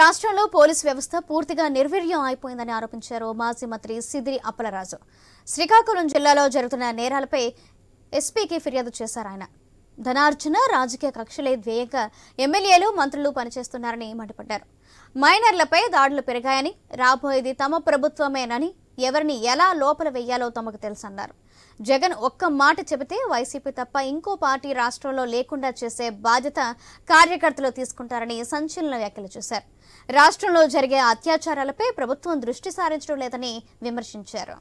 రాష్ట్రంలో పోలీస్ వ్యవస్థ పూర్తిగా నిర్వీర్యం అయిపోయిందని ఆరోపించారు మాజీ మంత్రి సిదిరి అప్పలరాజు శ్రీకాకుళం జిల్లాలో జరుగుతున్న నేరాలపై ఎస్పీకి ఫిర్యాదు చేశారు ఆయన ధనార్జన రాజకీయ కక్షలే ధ్యేయంగా ఎమ్మెల్యేలు మంత్రులు పనిచేస్తున్నారని మండిపడ్డారు మైనర్లపై దాడులు పెరిగాయని రాబోయేది తమ ప్రభుత్వమేనని ఎవరిని ఎలా లోపల వెయ్యాలో తమకు తెలుసన్నారు జగన్ ఒక్క మాట చెబితే వైసీపీ తప్ప ఇంకో పార్టీ రాష్ట్రంలో లేకుండా చేసే బాధ్యత కార్యకర్తలు తీసుకుంటారని సంచలన వ్యాఖ్యలు చేశారు రాష్ట్రంలో జరిగే అత్యాచారాలపై ప్రభుత్వం దృష్టి సారించడం లేదని విమర్శించారు